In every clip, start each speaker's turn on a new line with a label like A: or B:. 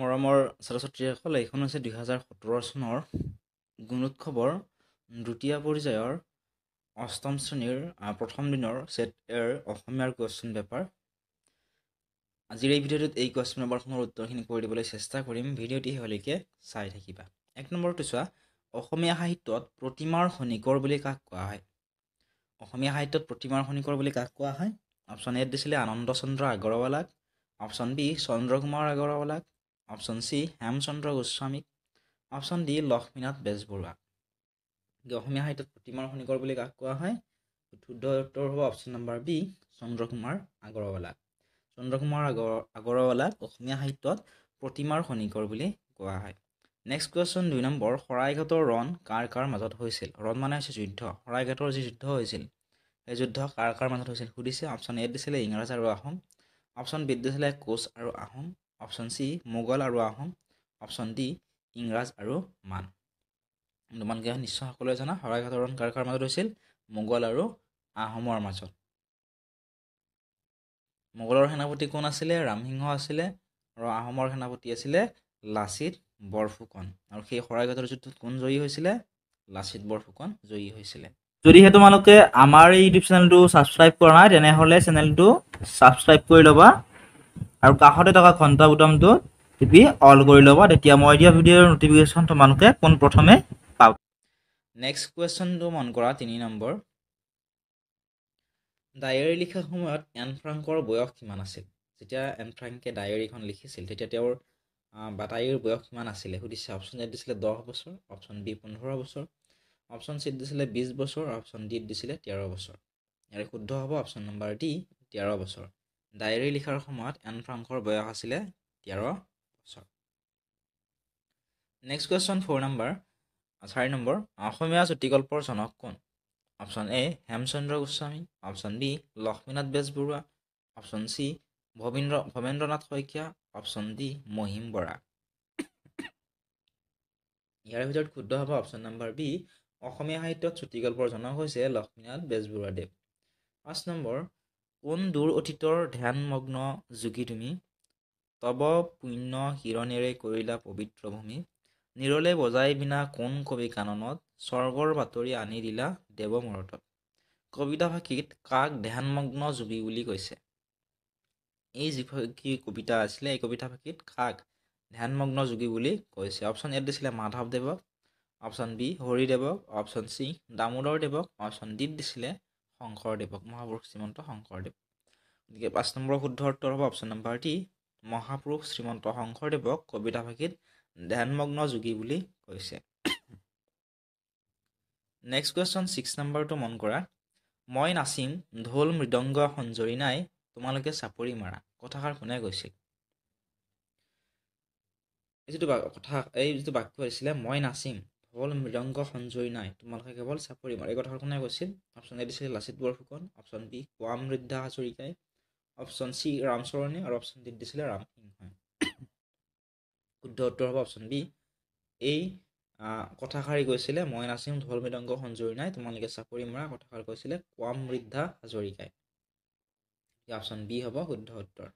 A: মৰমৰ ছাত্ৰ ছাত্ৰীসকল এইখন হৈছে দুহেজাৰ সোতৰ চনৰ গুণোৎসৱৰ দ্বিতীয় পৰ্যায়ৰ অষ্টম শ্ৰেণীৰ প্ৰথম দিনৰ ছেট এৰ অসমীয়াৰ কুৱেশ্যন পেপাৰ আজিৰ এই ভিডিঅ'টোত এই কুৱেশ্যন পেপাৰখনৰ উত্তৰখিনি কৰি দিবলৈ চেষ্টা কৰিম ভিডিঅ'টি শেহলৈকে চাই থাকিবা এক নম্বৰটো চোৱা অসমীয়া সাহিত্যত প্ৰতিমাৰ খনিকৰ বুলি কাক কোৱা হয় অসমীয়া সাহিত্যত প্ৰতিমাৰ খনিকৰ বুলি কাক কোৱা হয় অপশ্যন এত দিছিলে আনন্দ চন্দ্ৰ আগৰৱালাক অপশ্যন বি চন্দ্ৰ কুমাৰ আগৰৱালাক অপশ্যন চি হেমচন্দ্ৰ গোস্বামীক অপশ্যন ডি লক্ষ্মীনাথ বেজবৰুৱাক গতিকে অসমীয়া সাহিত্যত প্ৰতিমাৰ শনিকৰ বুলি কাক কোৱা হয় শুদ্ধ উত্তৰ হ'ব অপশ্যন নম্বৰ বি চন্দ্ৰকুমাৰ আগৰৱালাক চন্দ্ৰকুমাৰ আগৰ আগৰৱালাক অসমীয়া সাহিত্যত প্ৰতিমাৰ শনিকৰ বুলি কোৱা হয় নেক্সট কুৱেশ্যন দুই নম্বৰ শৰাইঘাটৰ ৰণ কাৰ কাৰ মাজত হৈছিল ৰণ মানে হৈছে যুদ্ধ শৰাইঘাটৰ যি যুদ্ধ হৈছিল সেই যুদ্ধ কাৰ কাৰ মাজত হৈছিল সুধিছে অপশ্যন এ দিছিলে ইংৰাজ আৰু আহোম অপশ্যন বি দিছিলে কোচ আৰু আহোম অপশ্যন চি মোগল আৰু আহোম অপশ্যন ডি ইংৰাজ আৰু মান তোমালোকে নিশ্চয় সকলোৱে জানা শৰাইঘাট অৰণ কাৰ কাৰ মাজত হৈছিল মোগল আৰু আহোমৰ মাজত মোগলৰ সেনাপতি কোন আছিলে ৰামসিংহ আছিলে আৰু আহোমৰ সেনাপতি আছিলে লাচিত বৰফুকন আৰু সেই শৰাইঘাটৰ যুদ্ধত কোন জয়ী হৈছিলে লাচিত বৰফুকন জয়ী হৈছিলে যদিহে তোমালোকে আমাৰ ইউটিউব চেনেলটো ছাবস্ক্ৰাইব কৰা নাই তেনেহ'লে চেনেলটো ছাবস্ক্ৰাইব কৰি ল'বা আৰু কাষতে থকা ঘণ্টা বুটামটো টিপি অল কৰি ল'ব তেতিয়া মই দিয়া ভিডিঅ'ৰ ন'টিফিকেশ্যন তোমালোকে পোনপ্ৰথমে পাব নেক্সট কুৱেশ্যনটো মন কৰা তিনি নম্বৰ ডায়েৰী লিখা সময়ত এন এনফ্ৰাংকৰ বয়স কিমান আছিল যেতিয়া এনফ্ৰাংকে ডায়েৰীখন লিখিছিল তেতিয়া তেওঁৰ বাটাইৰ বয়স কিমান আছিলে সুধিছে অপশ্যন এত দিছিলে দহ বছৰ অপশ্যন বি পোন্ধৰ বছৰ অপশ্যন চিত দিছিলে বিছ বছৰ অপশ্যন ডিত দিছিলে তেৰ বছৰ ইয়াৰে শুদ্ধ হ'ব অপশ্যন নম্বৰ ডি তেৰ বছৰ ডায়েৰী লিখাৰ সময়ত এন ফ্ৰাংকৰ বয়স আছিলে তেৰ বছৰ নেক্সট কুৱেশ্যন ফ'ৰ নম্বৰ চাৰি নম্বৰ অসমীয়া চুটিগল্পৰ জনক কোন option A Hemchandra Goswami option B Lakshminath Bezbaruah option C Bhabindra Bhabendranath Saikia option D Mahim Bora ইয়াৰ ভিতৰত শুদ্ধ হ'ব অপশ্যন নম্বৰ বি অসমীয়া সাহিত্যত চুটিগল্পৰ জনক হৈছে লক্ষ্মীনাথ বেজবৰুৱাদেৱ পাঁচ নম্বৰ কোন দূৰ অতীতৰ ধ্যানমগ্ন যোগী তুমি তব পুণ্য হিৰণেৰে কৰিলা পবিত্ৰ ভূমি নিৰলে বজাই বিনা কোন কবি কাননত স্বৰ্গৰ বাতৰি আনি দিলা দেৱমূৰতত কবিতাভাষীত কাক ধ্যানমগ্ন যোগী বুলি কৈছে এই যিভাষী কবিতা আছিলে এই কবিতাভাষীত কাক ধ্যানমগ্ন যোগী বুলি কৈছে অপশ্যন এত দিছিলে মাধৱদেৱক অপশ্যন বি হৰিদেৱক অপশ্যন চি দামোদৰ দেৱক অপশ্যন ডিত দিছিলে শংকৰদেৱক মহাপুৰুষ শ্ৰীমন্ত শংকৰদেৱ গতিকে পাঁচ নম্বৰ শুদ্ধ উত্তৰ হ'ব অপশ্যন নম্বৰ টি মহাপুৰুষ শ্ৰীমন্ত শংকৰদেৱক কবিতাভাষীত ধ্যানমগ্ন যোগী বুলি কৈছে নেক্সট কুৱেশ্যন ছিক্স নম্বৰটো মন কৰা মই নাচিম ঢোল মৃদংগ সঞ্জৰি নাই তোমালোকে চাপৰি মাৰা কথাষাৰ কোনে কৈছিল এই যিটো কথা এই যিটো বাক্য আছিলে মই নাচিম হ'ল মৃদংগ সঞ্জয় নাই তোমালোকে কেৱল চাকৰি মাৰ এই কথাৰ কোনে কৈছিল অপশ্যন এ দিছিল লাচিত বৰফুকন অপশ্যন বি কোৱামৃদ্ধা হাজৰিকাই অপশ্যন চি ৰামচৰণে আৰু অপশ্যন ডিত দিছিলে ৰাম সিংহই শুদ্ধ উত্তৰ হ'ব অপশ্যন বি এই কথাষাৰি কৈছিলে মই নাচিম ঢোল মৃদংগ সঞ্জয় নাই তোমালোকে চাকৰি মৰা কথাষাৰ কৈছিলে কোৱামৃদ্ধা হাজৰিকাই অপশ্যন বি হ'ব শুদ্ধ উত্তৰ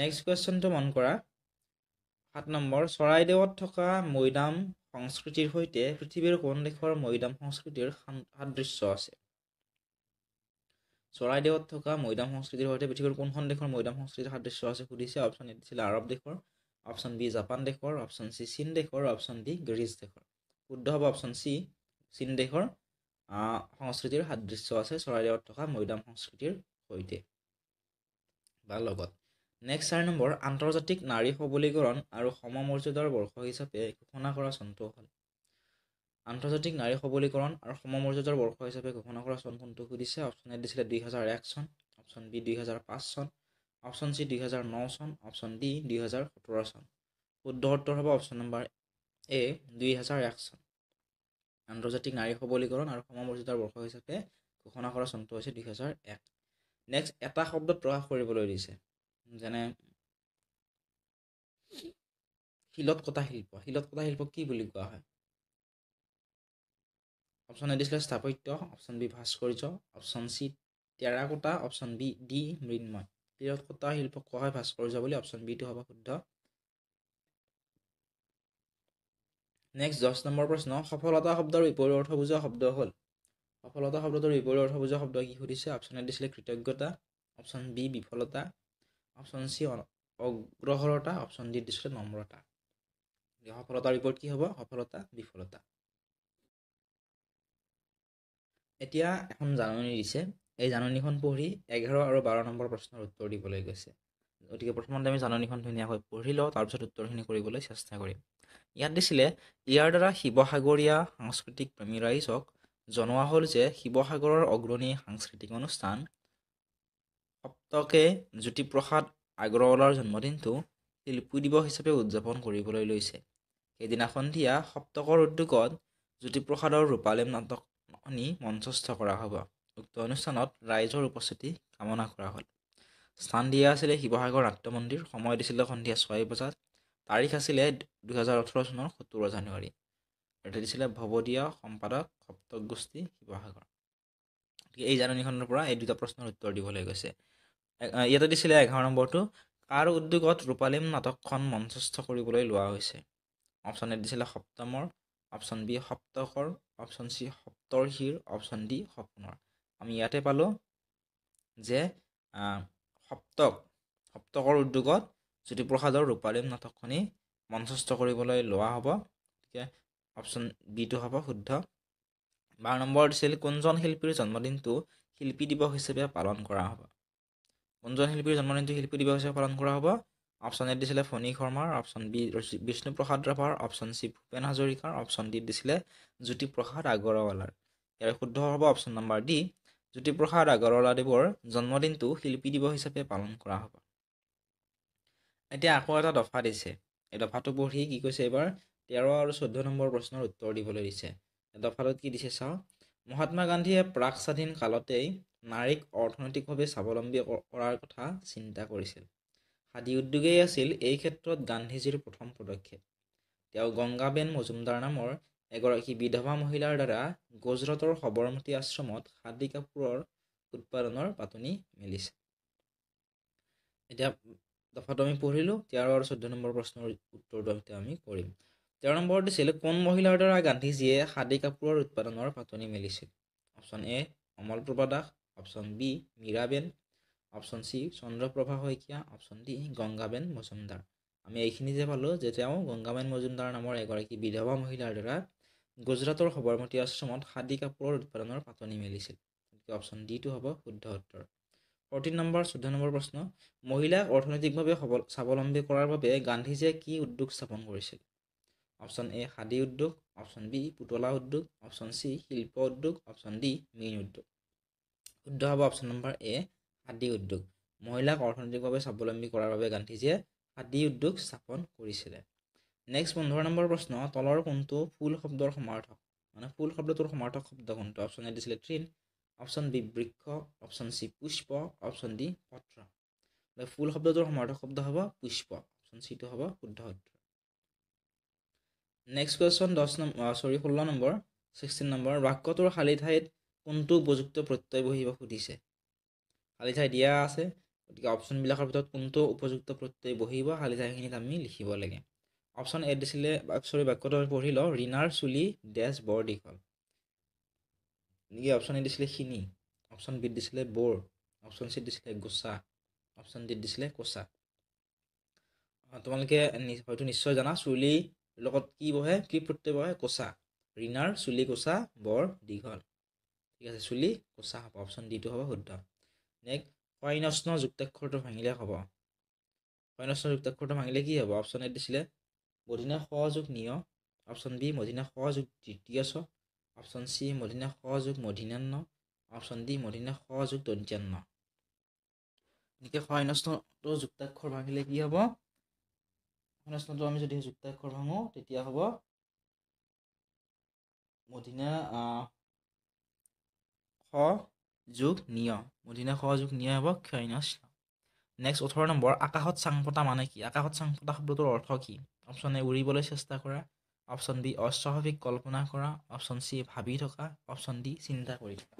A: নেক্সট কুৱেশ্যনটো মন কৰা সাত নম্বৰ চৰাইদেউত থকা মৈদাম সংস্কৃতিৰ সৈতে পৃথিৱীৰ কোন দেশৰ মৈদাম সংস্কৃতিৰ সাদৃশ্য আছে চৰাইদেউত থকা মৈদাম সংস্কৃতিৰ সৈতে পৃথিৱীৰ কোনখন দেশৰ মৈদাম সংস্কৃতিৰ সাদৃশ্য আছে সুধিছে অপশ্যন এ দিছিলে আৰৱ দেশৰ অপশ্যন বি জাপান দেশৰ অপশ্যন চি চীন দেশৰ অপশ্যন ডি গ্ৰীচ দেশৰ শুদ্ধ হ'ব অপশ্যন চি চীন দেশৰ সংস্কৃতিৰ সাদৃশ্য আছে চৰাইদেউত থকা মৈদাম সংস্কৃতিৰ সৈতে বা লগত নেক্সট চাৰি নম্বৰ আন্তৰ্জাতিক নাৰী সবলীকৰণ আৰু সমমৰ্যাদাৰ বৰ্ষ হিচাপে ঘোষণা কৰা চনটো হ'ল আন্তৰ্জাতিক নাৰী সবলীকৰণ আৰু সমমৰ্যাদাৰ বৰ্ষ হিচাপে ঘোষণা কৰা চন কোনটো সুধিছে অপশ্যন এ দিছিলে দুই হাজাৰ এক চন অপশ্যন বি দুই হাজাৰ পাঁচ চন অপশ্যন চি দুই হাজাৰ ন চন অপশ্যন ডি দুই হাজাৰ সোতৰ চন শুদ্ধ উত্তৰ হ'ব অপশ্যন নম্বৰ এ দুই হাজাৰ এক চন আন্তৰ্জাতিক নাৰী সবলীকৰণ আৰু সমমৰ্যাদাৰ বৰ্ষ হিচাপে ঘোষণা কৰা চনটো হৈছে দুই হাজাৰ এক নেক্সট এটা শব্দত প্ৰকাশ কৰিবলৈ দিছে যেনে শিলত কটা শিল্প শিলত কটা শিল্প কি বুলি কোৱা হয় অপশ্যন এ দিছিলে স্থাপত্য অপশ্যন বি ভাস্কৰ্য option C terracotta option B D মৃন্ময় শিলত কটা শিল্পক কোৱা হয় ভাস্কৰ্য বুলি অপশ্যন বিটো হ'ব শুদ্ধ নেক্সট দহ নম্বৰ প্ৰশ্ন সফলতা শব্দৰ বিপৰীত অৰ্থ বুজোৱা শব্দ হ'ল সফলতা শব্দটোৰ বিপৰীত অৰ্থ বুজোৱা শব্দ কি সুধিছে অপশ্যন এ দিছিলে কৃতজ্ঞতা অপশ্যন বি বিফলতা অপশ্যন চি অগ্ৰসৰতা অপশ্যন ডি দিছিলে নম্ৰতা সফলতাৰ ৰিপৰ্ট কি হ'ব সফলতা বিফলতা এতিয়া এখন জাননী দিছে এই জাননীখন পঢ়ি এঘাৰ আৰু বাৰ নম্বৰ প্ৰশ্নৰ উত্তৰ দিবলৈ গৈছে গতিকে প্ৰথমতে আমি জাননীখন ধুনীয়াকৈ পঢ়ি লওঁ তাৰপিছত উত্তৰখিনি কৰিবলৈ চেষ্টা কৰিম ইয়াত দিছিলে ইয়াৰ দ্বাৰা শিৱসাগৰীয়া সাংস্কৃতিক প্ৰেমী ৰাইজক জনোৱা হ'ল যে শিৱসাগৰৰ অগ্ৰণী সাংস্কৃতিক অনুষ্ঠান তকে জ্যোতিপ্ৰসাদ আগৰৱালাৰ জন্মদিনটো শিল্পী দিৱস হিচাপে উদযাপন কৰিবলৈ লৈছে সেইদিনা সন্ধিয়া সপ্তকৰ উদ্যোগত জ্যোতিপ্ৰসাদৰ ৰূপালেম নাটক শুনি মঞ্চস্থ কৰা হ'ব উক্ত অনুষ্ঠানত ৰাইজৰ উপস্থিতি কামনা কৰা হ'ল স্থান দিয়া আছিলে শিৱসাগৰ নাট্য মন্দিৰ সময় দিছিলে সন্ধিয়া ছয় বজাত তাৰিখ আছিলে দুহেজাৰ ওঠৰ চনৰ সোতৰ জানুৱাৰী আৰু দিছিলে ভৱদিয়া সম্পাদক সপ্তক গোষ্ঠী শিৱসাগৰ গতিকে এই জাননীখনৰ পৰা এই দুটা প্ৰশ্নৰ উত্তৰ দিবলৈ গৈছে ইয়াতে দিছিলে এঘাৰ নম্বৰটো কাৰ উদ্যোগত ৰূপালীম নাটকখন মঞ্চস্থ কৰিবলৈ লোৱা হৈছে অপশ্যন এ দিছিলে সপ্তমৰ অপশ্যন বি সপ্তকৰ অপশ্যন চি সপ্তৰ্ষীৰ অপশ্যন ডি সপোনৰ আমি ইয়াতে পালোঁ যে সপ্তক সপ্তকৰ উদ্যোগত জ্যোতিপ্ৰসাদৰ ৰূপালীম নাটকখনেই মঞ্চস্থ কৰিবলৈ লোৱা হ'ব গতিকে অপশ্যন বিটো হ'ব শুদ্ধ বাৰ নম্বৰ দিছিল কোনজন শিল্পীৰ জন্মদিনটো শিল্পী দিৱস হিচাপে পালন কৰা হ'ব কোনজন শিল্পীৰ জন্মদিনটো শিল্পী দিৱস হিচাপে পালন কৰা হ'ব অপশ্যন এ দিছিলে ফণী শৰ্মাৰ অপশ্যন বি প্ৰসাদ ৰাভাৰ অপশ্যন চি ভূপেন হাজৰিকাৰ অপশ্যন ডিত দিছিলে জ্যোতিপ্ৰসাদ আগৰৱালাৰ ইয়াৰ শুদ্ধ হ'ব অপশ্যন নম্বৰ ডি জ্যোতিপ্ৰসাদ আগৰৱালাদেৱৰ জন্মদিনটো শিল্পী দিৱস হিচাপে পালন কৰা হ'ব এতিয়া আকৌ এটা দফা দিছে এই দফাটো পঢ়ি কি কৈছে এইবাৰ তেৰ আৰু চৈধ্য নম্বৰ প্ৰশ্নৰ উত্তৰ দিবলৈ দিছে দফাটোত কি দিছে চাওঁ মহাত্মা গান্ধীয়ে প্ৰাক স্বাধীন কালতেই নাৰীক অৰ্থনৈতিকভাৱে স্বাৱলম্বী কৰাৰ কথা চিন্তা কৰিছিল খাদী উদ্যোগেই আছিল এই ক্ষেত্ৰত গান্ধীজীৰ প্ৰথম পদক্ষেপ তেওঁ গংগাবেন মজুমদাৰ নামৰ এগৰাকী বিধৱা মহিলাৰ দ্বাৰা গুজৰাটৰ সবৰমতী আশ্ৰমত খাদী কাপোৰৰ উৎপাদনৰ পাতনি মেলিছে এতিয়া দফাটো আমি পঢ়িলোঁ তেৰ আৰু চৈধ্য নম্বৰ প্ৰশ্নৰ উত্তৰটো এতিয়া আমি কৰিম তেৰ নম্বৰ দিছিল কোন মহিলাৰ দ্বাৰা গান্ধীজীয়ে খাদী কাপোৰৰ উৎপাদনৰ পাতনি মেলিছিল option A Amalprabha Das option B Mirabehn option C Chandraprabha Saikia option D Gangaben Majumdar আমি এইখিনি যে পালোঁ যে তেওঁ গংগাবেন মজুমদাৰ নামৰ এগৰাকী বিধৱা মহিলাৰ দ্বাৰা গুজৰাটৰ সবৰমতী আশ্ৰমত সাদী কাপোৰৰ উৎপাদনৰ পাতনি মেলিছিল গতিকে অপশ্যন ডিটো হ'ব শুদ্ধ উত্তৰ ফৰ্টিন নম্বৰ চৈধ্য নম্বৰ প্ৰশ্ন মহিলাক অৰ্থনৈতিকভাৱে সব স্বাৱলম্বী কৰাৰ বাবে গান্ধীজীয়ে কি উদ্যোগ স্থাপন কৰিছিল অপশ্যন এ খাদী উদ্যোগ অপশ্যন বি পুতলা উদ্যোগ অপশ্যন চি শিল্প উদ্যোগ অপশ্যন ডি মীন উদ্যোগ শুদ্ধ হ'ব অপশ্যন নম্বৰ এ খাদী উদ্যোগ মহিলাক অৰ্থনৈতিকভাৱে স্বাৱলম্বী কৰাৰ বাবে গান্ধীজীয়ে খাদী উদ্যোগ স্থাপন কৰিছিলে নেক্সট পোন্ধৰ নম্বৰ প্ৰশ্ন তলৰ কোনটো ফুল শব্দৰ সমাৰ্থক মানে ফুল শব্দটোৰ সমাৰ্থক শব্দ কোনটো অপশ্যন এ দিছিলে ট্ৰিন অপশ্যন বি বৃক্ষ অপশ্যন চি পুষ্প অপশ্যন ডি পত্ৰ ফুল শব্দটোৰ সমাৰ্থক শব্দ হ'ব পুষ্প অপশ্যন চিটো হ'ব শুদ্ধ উত্তৰ নেক্সট কুৱেশ্যন দহ নম্বৰ চৰি ষোল্ল নম্বৰ ছিক্সটিন নম্বৰ বাক্যটোৰ খালী ঠাইত কোনটো উপযুক্ত প্ৰত্যয় বহিব সুধিছে খালী ঠাই দিয়া আছে গতিকে অপশ্যনবিলাকৰ ভিতৰত কোনটো উপযুক্ত প্ৰত্যয় বহিব খালী ঠাইখিনিত আমি লিখিব লাগে অপশ্যন এ দিছিলে চৰি বাক্যটো আমি পঢ়ি লওঁ ৰীণাৰ চুলি ডেচ বৰ দীঘল গতিকে অপশ্যন এ দিছিলে খিনি অপশ্যন বিত দিছিলে বৰ অপশ্যন চিত দিছিলে গোচা অপশ্যন ডিত দিছিলে কোচা তোমালোকে হয়তো নিশ্চয় জানা চুলিৰ লগত কি বহে কি প্ৰত্যয় বহে কোচা ঋণাৰ চুলি কোচা বৰ দীঘল ঠিক আছে চুলি কোচা হ'ব অপশ্যন ডিটো হ'ব শুদ্ধ নেক্সট কইনশ্ন যুক্তাক্ষৰটো ভাঙিলে হ'ব কইনশ্ন যুক্তাক্ষৰটো ভাঙিলে কি হ'ব অপশ্যন এত দিছিলে মধিনা সযোগ নিয় অপশ্যন বি মধিনা সযোগ তৃতীয় ছ অপশ্যন চি মধিনা সযোগ মধিনান্ন অপশ্যন ডি মধিনা সযোগ দন্ত্যান্ন এনেকৈ শয়নষ্ণটো যুক্তাক্ষৰ ভাঙিলে কি হ'ব শয়নষ্ণটো আমি যদি যুক্তাক্ষৰ ভাঙো তেতিয়া হ'ব মধিনা যোগ নিয় মধুনে সযোগ যোগ নিয় হ'ব ক্ষয়ন নেক্সট ওঠৰ নম্বৰ আকাশত চাং পতা মানে কি আকাশত চাং পতা শব্দটোৰ অৰ্থ কি অপশ্যন এ উৰিবলৈ চেষ্টা কৰা অপশ্যন বি অস্বাভাৱিক কল্পনা কৰা অপশ্যন চি ভাবি থকা অপশ্যন ডি চিন্তা কৰি থকা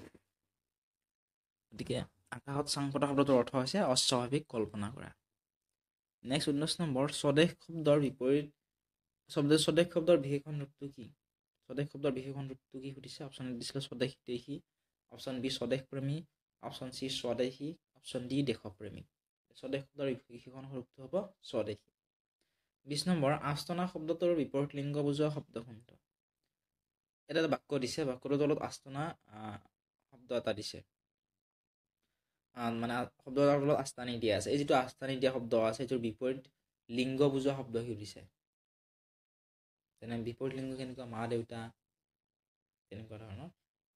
A: গতিকে আকাশত চাং পতা শব্দটোৰ অৰ্থ হৈছে অস্বাভাৱিক কল্পনা কৰা নেক্সট ঊনৈছ নম্বৰ স্বদেশ শব্দৰ বিপৰীত শব্দ স্বদেশ শব্দৰ বিশেষণ ৰূপটো কি স্বদেশ শব্দৰ বিশেষণ ৰূপটো কি সুধিছে অপশ্যন দিছিলে স্বদেশ দেশী অপশ্যন বি স্বদেশপ্ৰেমী অপশ্যন চি স্বদেশী অপশ্যন ডি দেশপ্ৰেমী স্বদেশ শব্দৰ বিশেষণ স্বৰূপটো হ'ব স্বদেশী বিছ নম্বৰ আস্থনা শব্দটোৰ বিপৰীত লিংগ বুজোৱা শব্দখণ্ড এটা বাক্য দিছে বাক্যটোৰ তলত আস্থনা শব্দ এটা দিছে মানে শব্দ এটাৰ তলত আস্তানি দিয়া আছে এই যিটো আস্তানি দিয়া শব্দ আছে সেইটোৰ বিপৰীত লিংগ বুজোৱা শব্দ দিছে যেনে বিপৰীত লিংগ কেনেকুৱা মা দেউতা তেনেকুৱা ধৰণৰ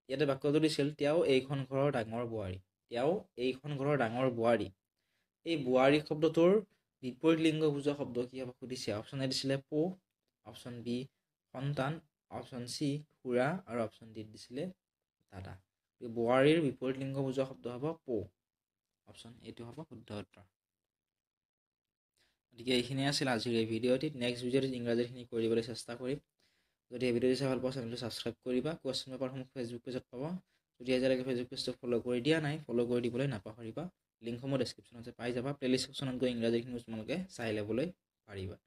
A: ইয়াতে বাক্যটো দিছিল তেওঁ এইখন ঘৰৰ ডাঙৰ বোৱাৰী তেওঁ এইখন ঘৰৰ ডাঙৰ বোৱাৰী এই বোৱাৰী শব্দটোৰ বিপৰীত লিংগ বুজোৱা শব্দ কি হ'ব সুধিছে অপশ্যন এ দিছিলে পো অপশ্যন বি সন্তান অপশ্যন চি খুৰা আৰু অপশ্যন ডিত দিছিলে দাদা বোৱাৰীৰ বিপৰীত লিংগ বুজোৱা শব্দ হ'ব পো অপশ্যন এইটো হ'ব শুদ্ধ উত্তৰ গতিকে এইখিনিয়ে আছিল আজিৰ এই ভিডিঅ'টিত নেক্সট ভিডিঅ'টিত ইংৰাজীখিনি কৰিবলৈ চেষ্টা কৰিম যদি এই ভিডিঅ'টো চাই ভাল পোৱা চেনেলটো ছাবস্ক্ৰাইব কৰিবা কোৱেশ্যন পেপাৰসমূহ ফেচবুক পেজত পাব যদি আজিলৈকে ফেচবুক পেজটো ফ'ল' কৰি দিয়া নাই ফ'ল' কৰি দিবলৈ নাপাহৰিবা লিংকসমূহ ডেছক্ৰিপশ্যনতে পাই যাবা প্লে'লিষ্ট অপশ্যনত গৈ ইংৰাজীখিনিও তোমালোকে চাই ল'বলৈ পাৰিবা